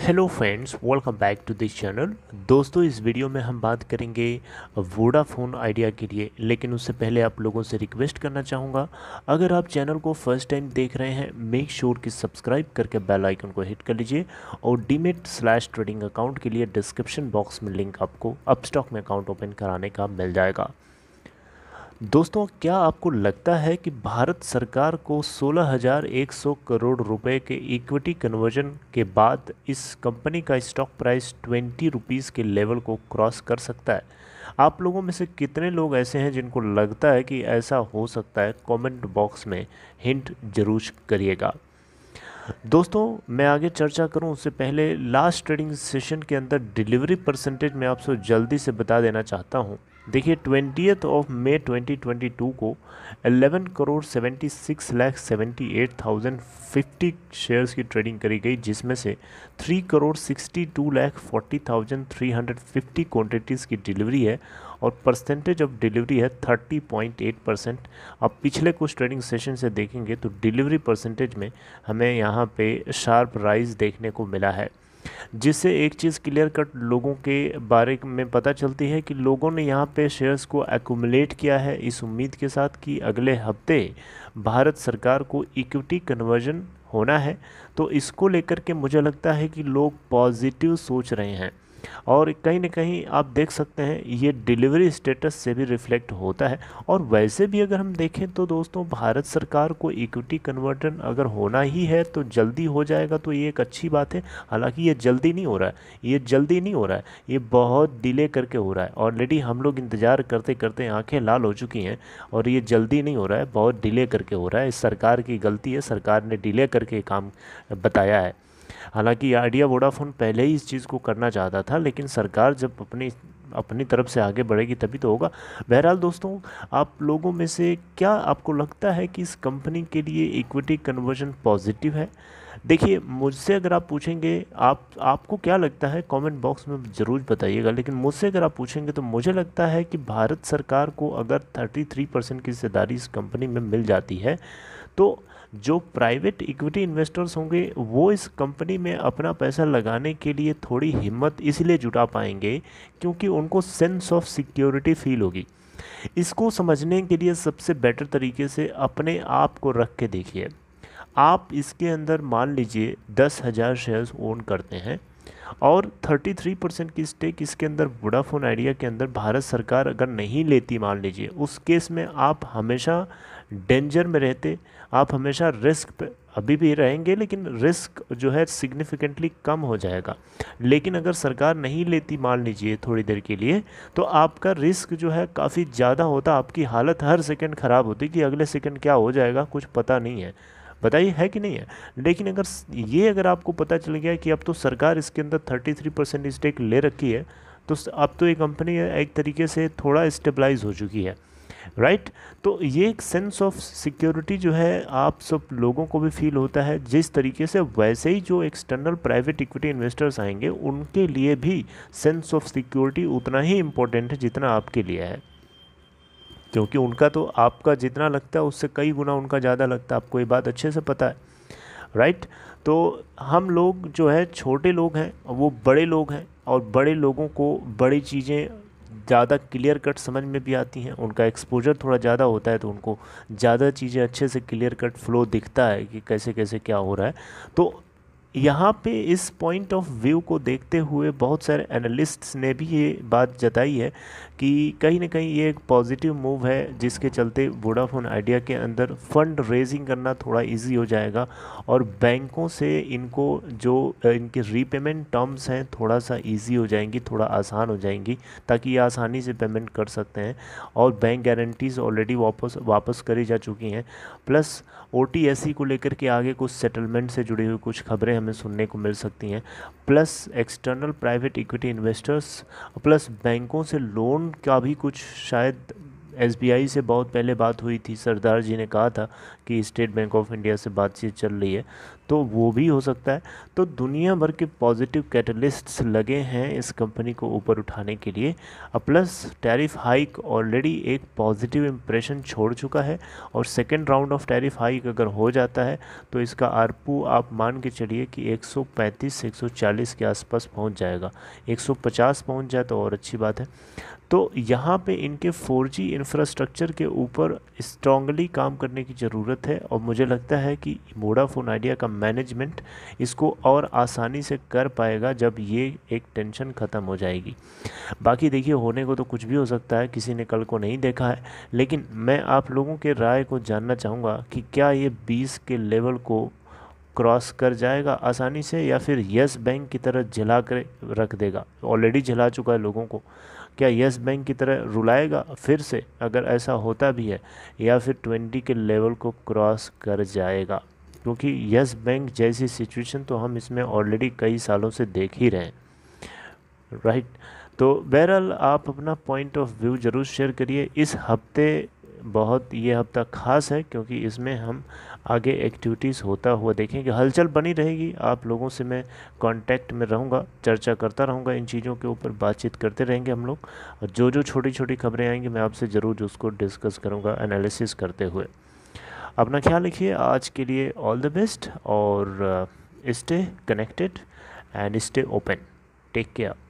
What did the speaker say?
Hello friends welcome back to this channel दोस्तों इस video में हम बात करेंगे वोडाफोन आइडिया के लिए लेकिन उससे पहले आप लोगों से रिक्वेस्ट करना चाहूँगा अगर आप चैनल को फर्स्ट टाइम देख रहे हैं मेक श्योर sure कि सब्सक्राइब करके बेल आइकन को हिट कर लीजिए और डीमेट स्लैश ट्रेडिंग अकाउंट के लिए डिस्क्रिप्शन बॉक्स में लिंक आपको अपस्टॉक में अकाउंट ओपन कराने का मिल जाएगा दोस्तों क्या आपको लगता है कि भारत सरकार को 16,100 करोड़ रुपए के इक्विटी कन्वर्जन के बाद इस कंपनी का स्टॉक प्राइस ट्वेंटी रुपीज़ के लेवल को क्रॉस कर सकता है आप लोगों में से कितने लोग ऐसे हैं जिनको लगता है कि ऐसा हो सकता है कमेंट बॉक्स में हिंट जरूर करिएगा दोस्तों मैं आगे चर्चा करूं उससे पहले लास्ट ट्रेडिंग सेशन के अंदर डिलीवरी परसेंटेज मैं आपसे जल्दी से बता देना चाहता हूं देखिए ट्वेंटियथ ऑफ मे 2022 को 11 करोड़ 76 लाख 78,050 शेयर्स की ट्रेडिंग करी गई जिसमें से 3 करोड़ 62 लाख 40,350 क्वांटिटीज़ की डिलीवरी है और परसेंटेज ऑफ डिलीवरी है 30.8 परसेंट अब पिछले कुछ ट्रेडिंग सेशन से देखेंगे तो डिलीवरी परसेंटेज में हमें यहाँ पे शार्प राइज देखने को मिला है जिससे एक चीज़ क्लियर कट लोगों के बारे में पता चलती है कि लोगों ने यहाँ पे शेयर्स को एकुमुलेट किया है इस उम्मीद के साथ कि अगले हफ्ते भारत सरकार को इक्विटी कन्वर्जन होना है तो इसको लेकर के मुझे लगता है कि लोग पॉजिटिव सोच रहे हैं और कहीं ना कहीं आप देख सकते हैं ये डिलीवरी स्टेटस से भी रिफ्लेक्ट होता है और वैसे भी अगर हम देखें तो दोस्तों भारत सरकार को इक्विटी कन्वर्टन अगर होना ही है तो जल्दी हो जाएगा तो ये एक अच्छी बात है हालांकि ये जल्दी नहीं हो रहा है ये जल्दी नहीं हो रहा है ये बहुत डिले करके हो रहा है ऑलरेडी हम लोग इंतज़ार करते करते आँखें लाल हो चुकी हैं और ये जल्दी नहीं हो रहा है बहुत डिले करके हो रहा है इस सरकार की गलती है सरकार ने डिले करके काम बताया है हालांकि आइडिया वोडाफोन पहले ही इस चीज़ को करना चाहता था लेकिन सरकार जब अपनी अपनी तरफ से आगे बढ़ेगी तभी तो होगा बहरहाल दोस्तों आप लोगों में से क्या आपको लगता है कि इस कंपनी के लिए इक्विटी कन्वर्जन पॉजिटिव है देखिए मुझसे अगर आप पूछेंगे आप आपको क्या लगता है कमेंट बॉक्स में ज़रूर बताइएगा लेकिन मुझसे अगर आप पूछेंगे तो मुझे लगता है कि भारत सरकार को अगर 33 परसेंट की हिस्सेदारी इस कंपनी में मिल जाती है तो जो प्राइवेट इक्विटी इन्वेस्टर्स होंगे वो इस कंपनी में अपना पैसा लगाने के लिए थोड़ी हिम्मत इसलिए जुटा पाएंगे क्योंकि उनको सेंस ऑफ सिक्योरिटी फील होगी इसको समझने के लिए सबसे बेटर तरीके से अपने आप को रख के देखिए आप इसके अंदर मान लीजिए दस हज़ार शेयर्स ओन करते हैं और 33 परसेंट की स्टेक इसके अंदर वोडाफोन आइडिया के अंदर भारत सरकार अगर नहीं लेती मान लीजिए उस केस में आप हमेशा डेंजर में रहते आप हमेशा रिस्क पे अभी भी रहेंगे लेकिन रिस्क जो है सिग्निफिकेंटली कम हो जाएगा लेकिन अगर सरकार नहीं लेती मान लीजिए थोड़ी देर के लिए तो आपका रिस्क जो है काफ़ी ज़्यादा होता आपकी हालत हर सेकंड ख़राब होती कि अगले सेकंड क्या हो जाएगा कुछ पता नहीं है बताइए है कि नहीं है लेकिन अगर ये अगर आपको पता चल गया कि अब तो सरकार इसके अंदर थर्टी थ्री परसेंट स्टेक ले रखी है तो अब तो ये कंपनी एक तरीके से थोड़ा स्टेबलाइज हो चुकी है राइट तो ये एक सेंस ऑफ सिक्योरिटी जो है आप सब लोगों को भी फील होता है जिस तरीके से वैसे ही जो एक्सटर्नल प्राइवेट इक्विटी इन्वेस्टर्स आएंगे उनके लिए भी सेंस ऑफ सिक्योरिटी उतना ही इम्पोर्टेंट है जितना आपके लिए है क्योंकि उनका तो आपका जितना लगता है उससे कई गुना उनका ज़्यादा लगता है आपको ये बात अच्छे से पता है राइट right? तो हम लोग जो है छोटे लोग हैं वो बड़े लोग हैं और बड़े लोगों को बड़ी चीज़ें ज़्यादा क्लियर कट समझ में भी आती हैं उनका एक्सपोजर थोड़ा ज़्यादा होता है तो उनको ज़्यादा चीज़ें अच्छे से क्लियर कट फ्लो दिखता है कि कैसे कैसे क्या हो रहा है तो यहाँ पे इस पॉइंट ऑफ व्यू को देखते हुए बहुत सारे एनालिस्ट्स ने भी ये बात जताई है कि कहीं ना कहीं ये एक पॉजिटिव मूव है जिसके चलते वोडाफोन आइडिया के अंदर फ़ंड रेजिंग करना थोड़ा इजी हो जाएगा और बैंकों से इनको जो इनके रीपेमेंट टर्म्स हैं थोड़ा सा ईजी हो जाएंगी थोड़ा आसान हो जाएंगी ताकि ये आसानी से पेमेंट कर सकते हैं और बैंक गारंटीज़ ऑलरेडी वापस वापस करी जा चुकी हैं प्लस ओ e को लेकर के आगे कुछ सेटलमेंट से जुड़ी हुई कुछ खबरें हमें सुनने को मिल सकती हैं plus external private equity investors plus बैंकों से लोन का भी कुछ शायद एस से बहुत पहले बात हुई थी सरदार जी ने कहा था की स्टेट बैंक ऑफ इंडिया से बातचीत चल रही है तो वो भी हो सकता है तो दुनिया भर के पॉजिटिव कैटलिस्ट्स लगे हैं इस कंपनी को ऊपर उठाने के लिए अब प्लस टैरिफ हाइक ऑलरेडी एक पॉजिटिव इम्प्रेशन छोड़ चुका है और second round of tariff hike अगर हो जाता है तो इसका आरपू आप मान के चलिए कि 135 140 के आसपास पहुंच जाएगा 150 पहुंच जाए तो और अच्छी बात है तो यहाँ पे इनके 4G इंफ्रास्ट्रक्चर के ऊपर स्ट्रांगली काम करने की ज़रूरत ज़रूरत है और मुझे लगता है कि वोडाफोन आइडिया का मैनेजमेंट इसको और आसानी से कर पाएगा जब ये एक टेंशन ख़त्म हो जाएगी बाकी देखिए होने को तो कुछ भी हो सकता है किसी ने कल को नहीं देखा है लेकिन मैं आप लोगों के राय को जानना चाहूँगा कि क्या ये बीस के लेवल को क्रॉस कर जाएगा आसानी से या फिर यस बैंक की तरह जला कर रख देगा ऑलरेडी जला चुका है लोगों को क्या यस बैंक की तरह रुलाएगा फिर से अगर ऐसा होता भी है या फिर ट्वेंटी के लेवल को क्रॉस कर जाएगा क्योंकि यस बैंक जैसी सिचुएशन तो हम इसमें ऑलरेडी कई सालों से देख ही रहे हैं राइट तो बहरहाल आप अपना पॉइंट ऑफ व्यू ज़रूर शेयर करिए इस हफ्ते बहुत ये हफ्ता ख़ास है क्योंकि इसमें हम आगे एक्टिविटीज़ होता हुआ देखेंगे हलचल बनी रहेगी आप लोगों से मैं कांटेक्ट में रहूँगा चर्चा करता रहूँगा इन चीज़ों के ऊपर बातचीत करते रहेंगे हम लोग और जो जो छोटी छोटी खबरें आएंगी मैं आपसे ज़रूर उसको डिस्कस करूँगा एनालिसिस करते हुए अपना ख्याल रखिए आज के लिए ऑल द बेस्ट और stay connected and stay open take care